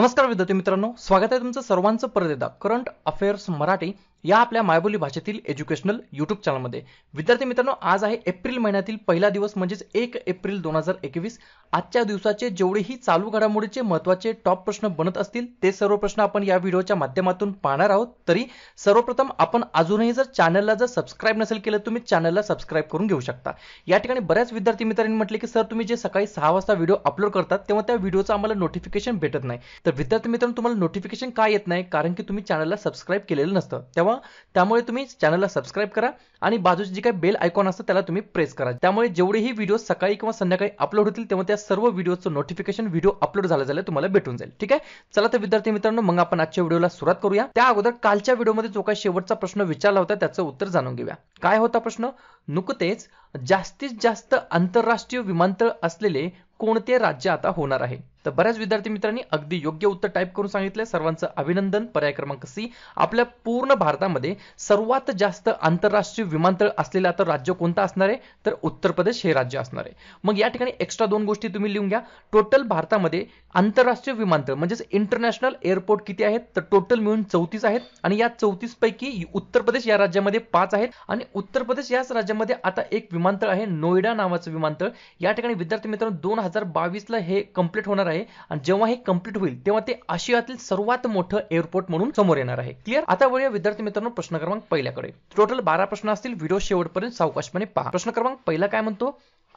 नमस्कार विद्यार्थी मित्रांनो स्वागत आहे तुमचं सर्वांचं परत एकदा करंट अफेअर्स मराठी या आपल्या मायबोली भाषेतील एज्युकेशनल युट्यूब चॅनलमध्ये विद्यार्थी मित्रांनो आज आहे एप्रिल महिन्यातील पहिला दिवस म्हणजेच एक एप्रिल दोन हजार एकवीस आजच्या दिवसाचे जेवढेही चालू घडामोडीचे महत्वाचे टॉप प्रश्न बनत असतील ते सर्व प्रश्न आपण या व्हिडिओच्या माध्यमातून पाहणार आहोत तरी सर्वप्रथम आपण अजूनही जर चॅनलला जर सबस्क्राईब नसेल केलं तुम्ही चॅनलला सबस्क्राईब करून घेऊ शकता या ठिकाणी बऱ्याच विद्यार्थी मित्रांनी म्हटले की सर तुम्ही जे सकाळी सहा वाजता व्हिडिओ अपलोड करतात तेव्हा त्या व्हिडिओचं आम्हाला नोटिफिकेशन भेटत नाही तर विद्यार्थी मित्रांनो तुम्हाला नोटिफिकेशन का येत नाही कारण की तुम्ही चॅनलला सबस्क्राईब केलेलं नसतं त्यामुळे तुम्ही चॅनलला सबस्क्राईब करा आणि बाजूची जी काही बेल आयकॉन असतं त्याला तुम्ही प्रेस करा त्यामुळे जेवढेही व्हिडिओ सकाळी किंवा संध्याकाळी अपलोड होतील तेव्हा त्या सर्व व्हिडिओचं नोटिफिकेशन व्हिडिओ अपलोड झालं झालं तुम्हाला भेटून जाईल ठीक आहे चला तर विद्यार्थी मित्रांनो मग आपण आजच्या व्हिडिओला सुरुवात करूया त्या अगोदर कालच्या व्हिडिओमध्ये जो काही शेवटचा प्रश्न विचारला होता त्याचं उत्तर जाणून घेऊया काय होता प्रश्न नुकतेच जास्तीत जास्त आंतरराष्ट्रीय विमानतळ असलेले कोणते राज्य आता होणार आहे तर बऱ्याच विद्यार्थी मित्रांनी अगदी योग्य उत्तर टाईप करून सांगितलं सर्वांचं अभिनंदन पर्याय क्रमांक सी आपल्या पूर्ण भारतामध्ये सर्वात जास्त आंतरराष्ट्रीय विमानतळ असलेलं आता राज्य कोणतं असणार आहे तर उत्तर प्रदेश हे राज्य असणार आहे मग या ठिकाणी एक्स्ट्रा दोन गोष्टी तुम्ही लिहून घ्या टोटल भारतामध्ये आंतरराष्ट्रीय विमानतळ म्हणजेच इंटरनॅशनल एअरपोर्ट किती आहेत तर टोटल मिळून चौतीस आहेत आणि या चौतीस पैकी उत्तर प्रदेश या राज्यामध्ये पाच आहेत आणि उत्तर प्रदेश याच राज्यात राज्यामध्ये आता एक विमानतळ आहे नोएडा नावाचं विमानतळ या ठिकाणी विद्यार्थी मित्रांनो दोन हजार बावीसला हे कंप्लीट होणार आहे आणि जेव्हा हे कंप्लीट होईल तेव्हा ते आशियातील सर्वात मोठं एअरपोर्ट म्हणून समोर येणार आहे क्लिअर आता वळूया विद्यार्थी मित्रांनो प्रश्न क्रमांक पहिल्याकडे टोटल बारा प्रश्न असतील व्हिडिओ शेवटपर्यंत सावकाशपणे पहा प्रश्न क्रमांक पहिला काय म्हणतो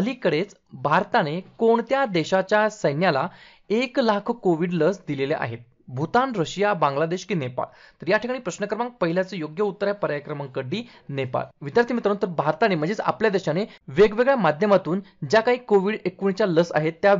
अलीकडेच भारताने कोणत्या देशाच्या सैन्याला एक लाख कोविड लस दिलेल्या आहेत भूतान रशिया बांगलादेश की नेपाळ तर या ठिकाणी प्रश्न क्रमांक पहिल्याचं योग्य उत्तर आहे पर्याय क्रमांक डी नेपाळ विद्यार्थी मित्रांनो तर भारताने म्हणजेच आपल्या देशाने वेगवेगळ्या माध्यमातून ज्या काही कोविड एकोणीसच्या लस आहेत त्या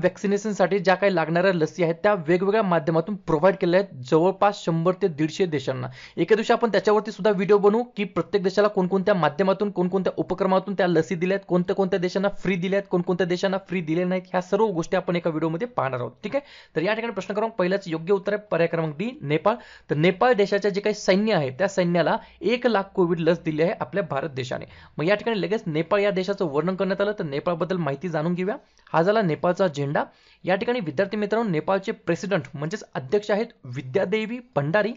साठी ज्या काही लागणाऱ्या लसी आहेत त्या वेगवेगळ्या माध्यमातून प्रोव्हाइड केल्या आहेत जवळपास शंभर ते दीडशे देशांना एका दिवशी आपण त्याच्यावरती सुद्धा व्हिडिओ बनवू की प्रत्येक देशाला कोणकोणत्या माध्यमातून कोणकोणत्या उपक्रमातून त्या लसी दिल्यात कोणत्या कोणत्या देशांना फ्री दिल्यात कोणकोणत्या देशांना फ्री दिले नाहीत ह्या सर्व गोष्टी आपण एका व्हिडिओमध्ये पाहणार आहोत ठीक आहे तर या ठिकाणी प्रश्न क्रमांक पहिल्याचं योग्य उत्तर आहे पर्याय क्रमांक डी नेपाळ तर नेपाळ देशाच्या जे काही सैन्य आहे त्या सैन्याला एक लाख कोविड लस दिली आहे आपल्या भारत देशाने मग या ठिकाणी लगेच नेपाळ या देशाचं वर्णन करण्यात आलं तर नेपाळबद्दल माहिती जाणून घेऊया हा झाला नेपाळचा झेंडा या ठिकाणी विद्यार्थी मित्रांनो नेपाळचे प्रेसिडेंट म्हणजेच अध्यक्ष आहेत विद्यादेवी भंडारी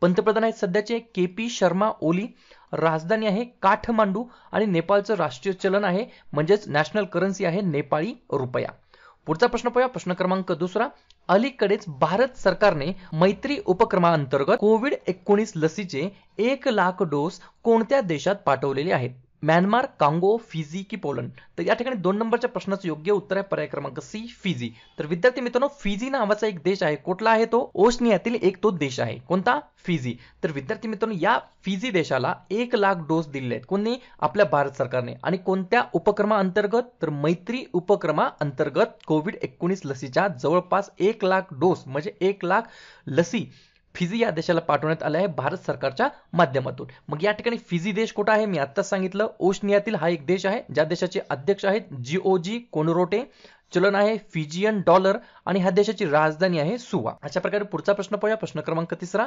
पंतप्रधान आहेत सध्याचे के पी शर्मा ओली राजधानी आहे काठमांडू आणि नेपाळचं राष्ट्रीय चलन आहे म्हणजेच नॅशनल करन्सी आहे नेपाळी रुपया पुढचा प्रश्न पाहूया प्रश्न क्रमांक दुसरा अलीकडेच भारत सरकारने मैत्री उपक्रमाअंतर्गत कोविड एकोणीस लसीचे एक लाख डोस कोणत्या देशात पाठवलेले आहेत म्यानमार कांगो फिजी की पोलंड तर या ठिकाणी दोन नंबरच्या प्रश्नाचं योग्य उत्तर आहे पर्याय क्रमांक सी फिजी तर विद्यार्थी मित्रांनो फिजी नावाचा एक देश आहे कुठला आहे तो ओशनियातील एक तो देश आहे कोणता फिजी तर विद्यार्थी मित्रांनो या फिजी देशाला एक लाख डोस दिलेले आहेत कोणी आपल्या भारत सरकारने आणि कोणत्या उपक्रमाअंतर्गत तर मैत्री उपक्रमाअंतर्गत कोविड एकोणीस लसीच्या जवळपास एक लाख डोस म्हणजे एक लाख लसी फिजी या देशाला पाठवण्यात आलं आहे भारत सरकारच्या माध्यमातून मग या ठिकाणी फिजी देश कुठं आहे मी आत्ताच सांगितलं ओशनियातील हा एक देश आहे ज्या देशाचे अध्यक्ष आहेत जीओजी कोनरोटे चलन आहे फिजियन डॉलर आणि ह्या देशाची राजधानी आहे सुवा अशा प्रकारे पुढचा प्रश्न पाहूया प्रश्न क्रमांक तिसरा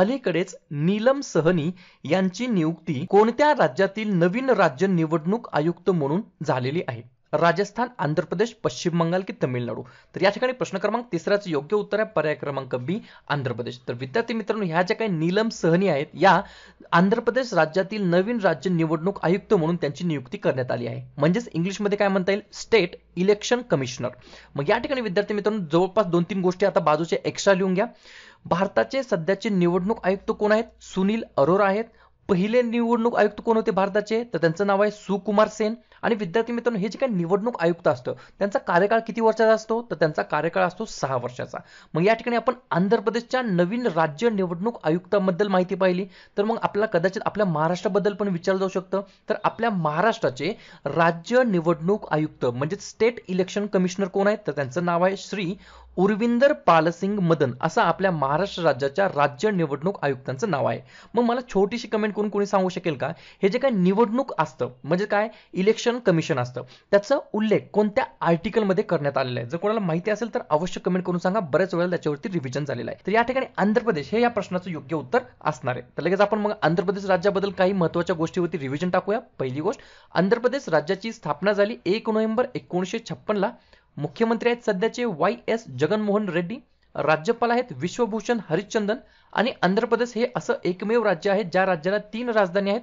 अलीकडेच नीलम सहनी यांची नियुक्ती कोणत्या राज्यातील नवीन राज्य निवडणूक आयुक्त म्हणून झालेली आहे राजस्थान आंध्र प्रदेश पश्चिम बंगाल की तमिळनाडू तर या ठिकाणी प्रश्न क्रमांक तिसराचं योग्य उत्तर आहे पर्याय क्रमांक बी आंध्र प्रदेश तर विद्यार्थी मित्रांनो ह्या ज्या काही नीलम सहनी आहेत या आंध्र प्रदेश राज्यातील नवीन राज्य निवडणूक आयुक्त म्हणून त्यांची नियुक्ती करण्यात आली आहे म्हणजेच इंग्लिशमध्ये काय म्हणता येईल स्टेट इलेक्शन कमिशनर मग या ठिकाणी विद्यार्थी मित्रांनो जवळपास दोन तीन गोष्टी आता बाजूच्या एक्स्ट्रा लिहून घ्या भारताचे सध्याचे निवडणूक आयुक्त कोण आहेत सुनील अरोरा आहेत पहिले निवडणूक आयुक्त कोण होते भारताचे तर त्यांचं नाव आहे सुकुमार सेन आणि विद्यार्थी मित्रांनो हे जे काही निवडणूक आयुक्त असतं त्यांचा कार्यकाळ किती वर्षाचा असतो तर त्यांचा कार्यकाळ असतो सहा वर्षाचा मग या ठिकाणी आपण आंध्र प्रदेशच्या नवीन राज्य निवडणूक आयुक्ताबद्दल माहिती पाहिली तर मग आपल्याला कदाचित आपल्या महाराष्ट्राबद्दल पण विचारलं जाऊ शकतं तर आपल्या महाराष्ट्राचे राज्य निवडणूक आयुक्त म्हणजे स्टेट इलेक्शन कमिशनर कोण आहेत तर त्यांचं नाव आहे श्री उर्विंदर पालसिंग मदन असं आपल्या महाराष्ट्र राज्याच्या राज्य निवडणूक आयुक्तांचं नाव आहे मग मला छोटीशी कमेंट करून कोणी सांगू शकेल का हे जे काय निवडणूक असतं म्हणजे काय इलेक्शन कमिशन असतं त्याचा उल्लेख कोणत्या आर्टिकलमध्ये करण्यात आलेला आहे जर कोणाला माहिती असेल तर अवश्य कमेंट करून सांगा बऱ्याच वेळेला त्याच्यावरती रिव्हिजन झालेलं आहे तर या ठिकाणी आंध्र प्रदेश हे या प्रश्नाचं योग्य उत्तर असणार आहे तर लगेच आपण मग आंध्र प्रदेश राज्याबद्दल काही महत्वाच्या गोष्टीवरती रिव्हिजन टाकूया पहिली गोष्ट आंध्र प्रदेश राज्याची स्थापना झाली एक नोव्हेंबर एकोणीसशे छप्पनला मुख्यमंत्री आहेत सध्याचे वाय एस जगनमोहन रेड्डी राज्यपाल आहेत विश्वभूषण हरिश्चंदन आणि आंध्र प्रदेश हे असं एकमेव राज्य आहे ज्या राज्याला तीन राजधानी आहेत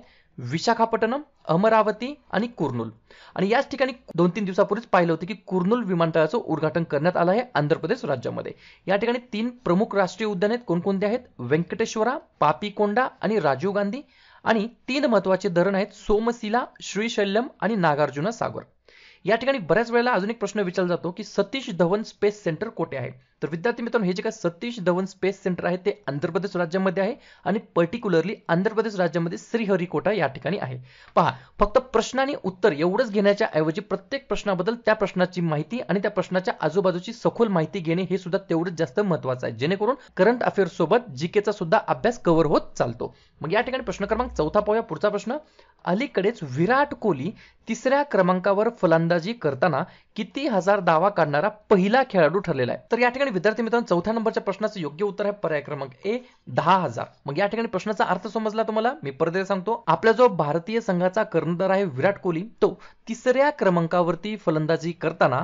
विशाखापट्टणम अमरावती आणि कुर्नूल आणि याच ठिकाणी दोन तीन दिवसापूर्वीच पाहिलं होतं की कुर्नूल विमानतळाचं उद्घाटन करण्यात आलं आहे आंध्र प्रदेश राज्यामध्ये या ठिकाणी तीन प्रमुख राष्ट्रीय उद्याने आहेत कोणकोणते आहेत व्यंकटेश्वरा पापीकोंडा आणि राजीव गांधी आणि तीन महत्वाचे धरण आहेत सोमशिला श्रीशैल्यम आणि नागार्जुन सागर या ठिकाणी बऱ्याच वेळेला अजून एक प्रश्न विचारला जातो की सतीश धवन स्पेस सेंटर कोठे आहे तर विद्यार्थी मित्रांनो हे जे काय सतीश धवन स्पेस सेंटर आहे ते आंध्र प्रदेश राज्यामध्ये आहे आणि पर्टिक्युलरली आंध्र प्रदेश राज्यामध्ये श्रीहरिकोटा या ठिकाणी आहे पहा फक्त प्रश्न आणि उत्तर एवढंच घेण्याच्या ऐवजी प्रत्येक प्रश्नाबद्दल त्या प्रश्नाची माहिती आणि त्या प्रश्नाच्या आजूबाजूची सखोल माहिती घेणे हे सुद्धा तेवढंच जास्त महत्वाचं आहे जेणेकरून करंट अफेअर सोबत जीकेचा सुद्धा अभ्यास कव्हर होत चालतो मग या ठिकाणी प्रश्न क्रमांक चौथा पाहूया पुढचा प्रश्न अलीकडेच विराट कोहली तिसऱ्या क्रमांकावर फलंदाजी करताना किती हजार दावा काढणारा पहिला खेळाडू ठरलेला आहे तर या ठिकाणी विद्यार्थी मित्रांनो चौथ्या नंबरच्या प्रश्नाचं योग्य उत्तर आहे पर्याय क्रमांक ए दहा हजार मग या ठिकाणी प्रश्नाचा अर्थ समजला तुम्हाला मी परत सांगतो आपला जो भारतीय संघाचा कर्णधार आहे विराट कोहली तो तिसऱ्या क्रमांकावरती फलंदाजी करताना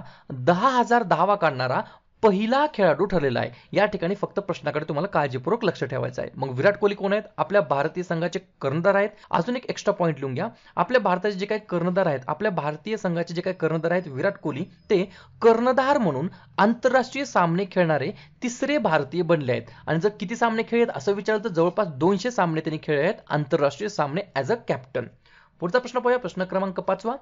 दहा हजार धावा काढणारा पहिला खेळाडू ठरलेला आहे या ठिकाणी फक्त प्रश्नाकडे तुम्हाला काळजीपूर्वक लक्ष ठेवायचं आहे मग विराट कोहली कोण आहेत आपल्या भारतीय संघाचे कर्णधार आहेत अजून एक एक्स्ट्रा पॉईंट लिहून घ्या आपल्या भारताचे जे काही कर्णधार आहेत आपल्या भारतीय संघाचे जे काही कर्णधार आहेत विराट कोहली ते कर्णधार म्हणून आंतरराष्ट्रीय सामने खेळणारे तिसरे भारतीय बनले आहेत आणि जर किती सामने आहेत असं विचारलं तर जवळपास दोनशे सामने त्यांनी खेळले आहेत आंतरराष्ट्रीय सामने ॲज अ कॅप्टन पुढचा प्रश्न पाहूया प्रश्न क्रमांक पाचवा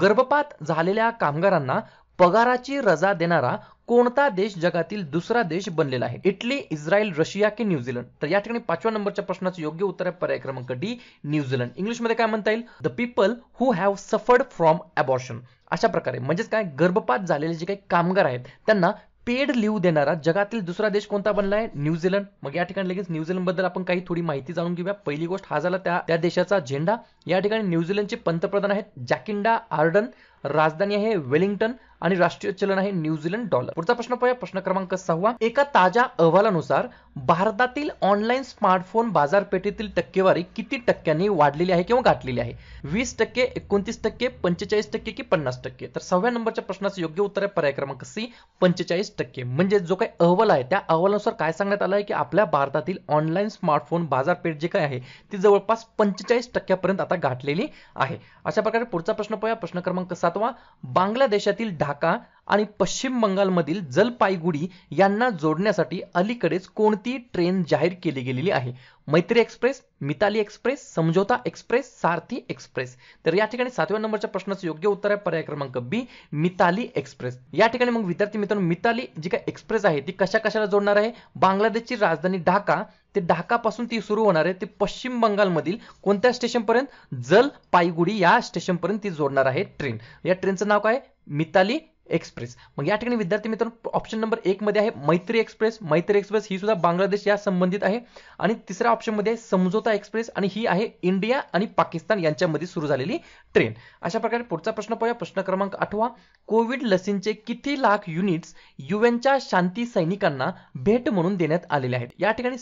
गर्भपात झालेल्या कामगारांना पगाराची रजा देणारा कोणता देश जगातील दुसरा देश बनलेला आहे इटली इस्रायल रशिया की न्यूझीलंड तर या ठिकाणी पाचव्या नंबरच्या प्रश्नाचं योग्य उत्तर आहे पर्याय क्रमांक डी न्यूझीलंड इंग्लिशमध्ये काय म्हणता येईल the people who have suffered from abortion अशा प्रकारे म्हणजेच काय गर्भपात झालेले जे काही कामगार आहेत त्यांना पेड लिव्ह देणारा जगातील दुसरा देश कोणता बनला आहे न्यूझीलंड मग या ठिकाणी लगेच न्यूझीलंड बद्दल आपण काही थोडी माहिती जाणून घेऊया पहिली गोष्ट हा झाला त्या त्या देशाचा झेंडा या ठिकाणी न्यूझीलंडचे पंतप्रधान आहेत जॅकिंडा आर्डन राजधानी आहे वेलिंग्टन आणि राष्ट्रीय चलन आहे न्यूझीलंड डॉलर पुढचा प्रश्न पाहूया प्रश्न क्रमांक सहावा एका ताज्या अहवालानुसार भारतातील ऑनलाईन स्मार्टफोन बाजारपेठेतील टक्केवारी किती टक्क्यांनी वाढलेली आहे किंवा गाठलेली आहे वीस टक्के एकोणतीस टक्के पंचेचाळीस टक्के की पन्नास टक्के तर सहाव्या नंबरच्या प्रश्नाचं योग्य उत्तर आहे पर्याय क्रमांक सी पंचेचाळीस टक्के म्हणजे जो काही अहवाल आहे त्या अहवालानुसार काय सांगण्यात आलं आहे की आपल्या भारतातील ऑनलाईन स्मार्टफोन बाजारपेठ जी काय आहे ती जवळपास पंचेचाळीस टक्क्यापर्यंत आता गाठलेली आहे अशा प्रकारे पुढचा प्रश्न पाहूया प्रश्न क्रमांक सातवा बांगलादेशातील ढाका आणि पश्चिम बंगालमधील जलपाईगुडी यांना जोडण्यासाठी अलीकडेच कोणती ट्रेन जाहीर केली गेलेली आहे Maitree express Mitali express Samjhauta express Sarathi express तर या ठिकाणी सातव्या नंबरच्या प्रश्नाचं योग्य उत्तर आहे पर्याय क्रमांक बी मिताली एक्सप्रेस या ठिकाणी मग विद्यार्थी मित्रांनो मिताली जी काय एक्सप्रेस आहे ती कशा कशाला जोडणार आहे बांगलादेशची राजधानी ढाका ते ढाकापासून ती सुरू होणार आहे ते पश्चिम बंगालमधील कोणत्या स्टेशनपर्यंत जल पायगुडी या स्टेशनपर्यंत ती जोडणार आहे ट्रेन या ट्रेनचं नाव काय मिताली एक्सप्रेस मग या ठिकाणी विद्यार्थी मित्रांनो ऑप्शन नंबर एक मध्ये आहे मैत्री एक्सप्रेस मैत्री एक्सप्रेस ही सुद्धा बांगलादेश या संबंधित आहे आणि तिसऱ्या ऑप्शन आहे समझोता एक्सप्रेस आणि ही आहे इंडिया आणि पाकिस्तान यांच्यामध्ये सुरू झालेली ट्रेन अशा प्रकारे पुढचा प्रश्न पाहूया प्रश्न क्रमांक आठवा कोविड लसींचे किती लाख युनिट्स युएनच्या शांती सैनिकांना भेट म्हणून देण्यात आलेले आहेत या ठिकाणी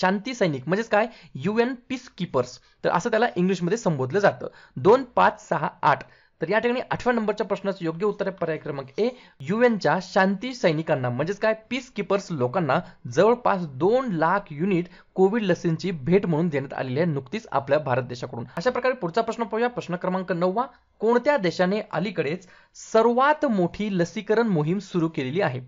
शांती सैनिक म्हणजेच काय युएन पीस किपर्स तर असं त्याला इंग्लिशमध्ये संबोधलं जातं दोन पाच सहा आठ तर या ठिकाणी आठव्या नंबरच्या प्रश्नाचं योग्य उत्तर आहे पर्याय क्रमांक ए युएनच्या शांती सैनिकांना म्हणजेच काय पीस किपर्स लोकांना जवळपास दोन लाख युनिट कोविड लसींची भेट म्हणून देण्यात आलेली आहे नुकतीच आपल्या भारत देशाकडून अशा प्रकारे पुढचा प्रश्न पाहूया प्रश्न क्रमांक नववा कोणत्या देशाने अलीकडेच सर्वात मोठी लसीकरण मोहीम सुरू केलेली आहे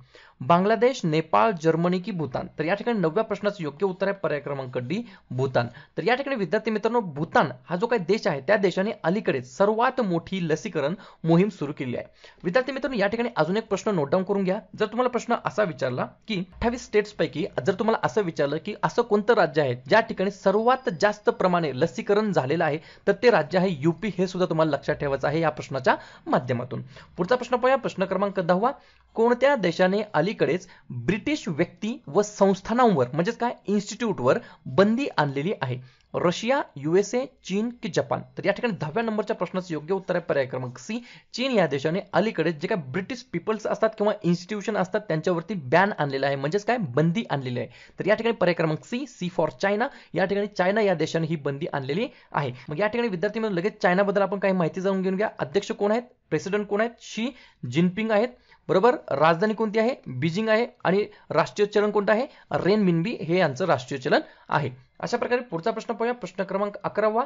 बांगलादेश नेपाळ जर्मनी की भूतान तर या ठिकाणी नवव्या प्रश्नाचं योग्य उत्तर आहे पर्याय क्रमांक डी भूतान तर या ठिकाणी विद्यार्थी मित्रांनो भूतान हा जो काही देश आहे त्या देशाने अलीकडेच सर्वात मोठी लसीकरण मोहीम सुरू केली आहे विद्यार्थी मित्रांनो या ठिकाणी अजून एक प्रश्न नोट डाऊन करून घ्या जर तुम्हाला प्रश्न असा विचारला की अठ्ठावीस पैकी जर तुम्हाला असं विचारलं की असं कोणतं राज्य आहे ज्या ठिकाणी सर्वात जास्त प्रमाणे लसीकरण झालेलं आहे तर ते राज्य आहे युपी हे सुद्धा तुम्हाला लक्षात ठेवायचं आहे या प्रश्नाच्या माध्यमातून पुढचा प्रश्न पाहूया प्रश्न क्रमांक दहावा कोणत्या देशाने अलीकडेच ब्रिटिश व्यक्ती व संस्थानांवर म्हणजेच काय इन्स्टिट्यूटवर बंदी आणलेली आहे रशिया युएसए चीन की जपान तर या ठिकाणी दहाव्या नंबरच्या प्रश्नाचं योग्य उत्तर आहे पर्याय क्रमांक सी चीन या देशाने अलीकडे जे काय ब्रिटिश पीपल्स असतात किंवा इन्स्टिट्यूशन असतात त्यांच्यावरती बॅन आणलेला आहे म्हणजेच काय बंदी आणलेली आहे तर या ठिकाणी पर्याय क्रमांक सी सी फॉर चायना या ठिकाणी चायना या देशाने ही बंदी आणलेली आहे मग या ठिकाणी विद्यार्थी म्हणून लगेच चायनाबद्दल आपण काही माहिती जाणून घेऊन घ्या अध्यक्ष कोण आहेत प्रेसिडेंट कोण आहेत शी जिनपिंग आहेत बरोबर राजधानी कोणती आहे बीजिंग आहे आणि राष्ट्रीय चलन कोणतं आहे रेन मिनबी हे यांचं राष्ट्रीय चलन आहे अशा प्रकारे पुढचा प्रश्न पाहूया प्रश्न क्रमांक अकरावा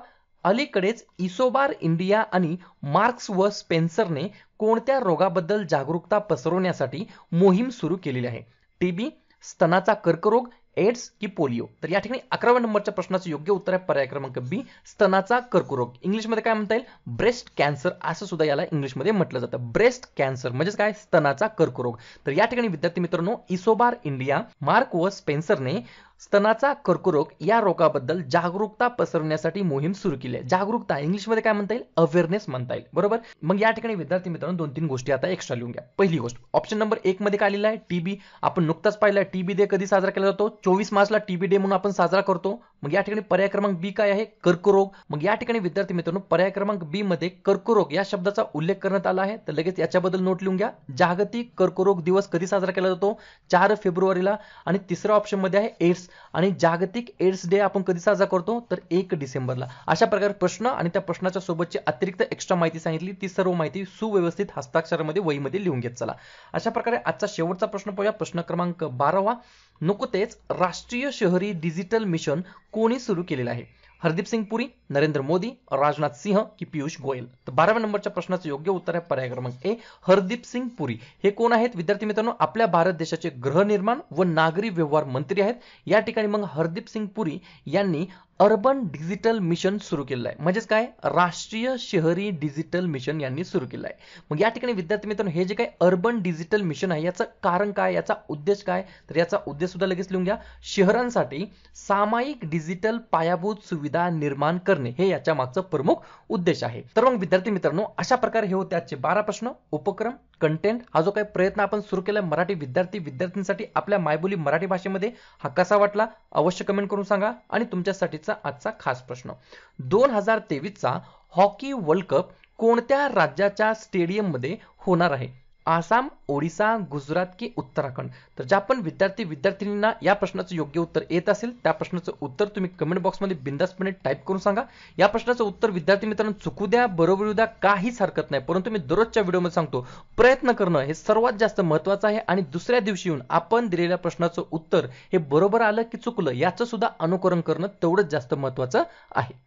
अलीकडेच इसोबार इंडिया आणि मार्क्स व स्पेन्सरने कोणत्या रोगाबद्दल जागरूकता पसरवण्यासाठी मोहीम सुरू केलेली आहे टीबी स्तनाचा कर्करोग एड्स की पोलिओ तर या ठिकाणी अकराव्या नंबरच्या प्रश्नाचं योग्य उत्तर आहे पर्याय क्रमांक बी स्तनाचा कर्करोग इंग्लिशमध्ये काय म्हणता येईल ब्रेस्ट कॅन्सर असं सुद्धा याला इंग्लिशमध्ये म्हटलं जातं ब्रेस्ट कॅन्सर म्हणजेच काय स्तनाचा कर्करोग तर या ठिकाणी विद्यार्थी मित्रांनो इसोबार इंडिया मार्क व स्पेन्सरने स्तनाचा कर्करोग या रोगाबद्दल जागरूकता पसरवण्यासाठी मोहीम सुरू केली आहे जागरूकता इंग्लिशमध्ये काय म्हणता येईल अवेअरनेस म्हणता येईल बरोबर मग या ठिकाणी विद्यार्थी मित्रांनो दोन तीन गोष्टी आता एक्स्ट्रा लिहून घ्या पहिली गोष्ट ऑप्शन नंबर एक मध्ये काय लिहिलं आहे टीबी आपण नुकताच पाहिलं टीबी दे कधी साजरा केला जातो चोवीस मार्चला टी बी डे म्हणून आपण साजरा करतो मग या ठिकाणी पर्याय क्रमांक बी काय आहे कर्करोग मग या ठिकाणी विद्यार्थी मित्रांनो पर्याय क्रमांक बी मध्ये कर्करोग या शब्दाचा उल्लेख करण्यात आला आहे तर लगेच याच्याबद्दल नोट लिहून घ्या जागतिक कर्करोग दिवस कधी साजरा केला जातो चार फेब्रुवारीला आणि तिसऱ्या मध्ये आहे एड्स आणि जागतिक एड्स डे आपण कधी साजरा करतो तर एक डिसेंबरला अशा प्रकारे प्रश्न आणि त्या प्रश्नाच्या सोबतची अतिरिक्त एक्स्ट्रा माहिती सांगितली ती सर्व माहिती सुव्यवस्थित हस्ताक्षरामध्ये वहीमध्ये लिहून घेत चला अशा प्रकारे आजचा शेवटचा प्रश्न पाहूया प्रश्न क्रमांक बारावा नको तेच राष्ट्रीय शहरी डिजिटल मिशन कोणी सुरू केलेला आहे हरदीप सिंग पुरी नरेंद्र मोदी राजनाथ सिंह की पियुष गोयल तर बाराव्या नंबरच्या प्रश्नाचं योग्य उत्तर आहे पर्याय क्रमांक ए हरदीप सिंग पुरी हे कोण आहेत विद्यार्थी मित्रांनो आपल्या भारत देशाचे गृहनिर्माण व नागरी व्यवहार मंत्री आहेत या ठिकाणी मग हरदीप सिंग पुरी यांनी अर्बन डिजिटल मिशन सुरू केलेलं आहे म्हणजेच काय राष्ट्रीय शहरी डिजिटल मिशन यांनी सुरू केलं आहे मग या ठिकाणी विद्यार्थी मित्रांनो हे जे काय अर्बन डिजिटल मिशन आहे याचं कारण काय याचा उद्देश काय तर याचा उद्देश सुद्धा लगेच लिहून घ्या शहरांसाठी सामायिक डिजिटल पायाभूत सुविधा निर्माण करणे हे याच्या मागचं प्रमुख उद्देश आहे तर मग विद्यार्थी मित्रांनो अशा प्रकारे हे होते आजचे बारा प्रश्न उपक्रम कंटेंट हा जो काही प्रयत्न आपण सुरू केला मराठी विद्यार्थी विद्यार्थ्यांसाठी आपल्या मायबोली मराठी भाषेमध्ये हा कसा वाटला अवश्य कमेंट करून सांगा आणि तुमच्यासाठीचा आजचा खास प्रश्न दोन हजार तेवीसचा हॉकी वर्ल्ड कप कोणत्या राज्याच्या स्टेडियममध्ये होणार आहे आसाम ओडिसा गुजरात की उत्तराखंड तर ज्या पण विद्यार्थी विद्यार्थिनींना या प्रश्नाचं योग्य उत्तर येत असेल त्या प्रश्नाचं उत्तर तुम्ही कमेंट बॉक्समध्ये बिंदासपणे टाईप करून सांगा या प्रश्नाचं उत्तर विद्यार्थी मित्रांनो चुकू द्या बरोबर येऊ द्या काहीच हरकत नाही परंतु मी दररोजच्या व्हिडिओमध्ये सांगतो प्रयत्न करणं हे सर्वात जास्त महत्वाचं आहे आणि दुसऱ्या दिवशी येऊन आपण दिलेल्या प्रश्नाचं उत्तर हे बरोबर आलं की चुकलं याचं सुद्धा अनुकरण करणं तेवढंच जास्त महत्वाचं आहे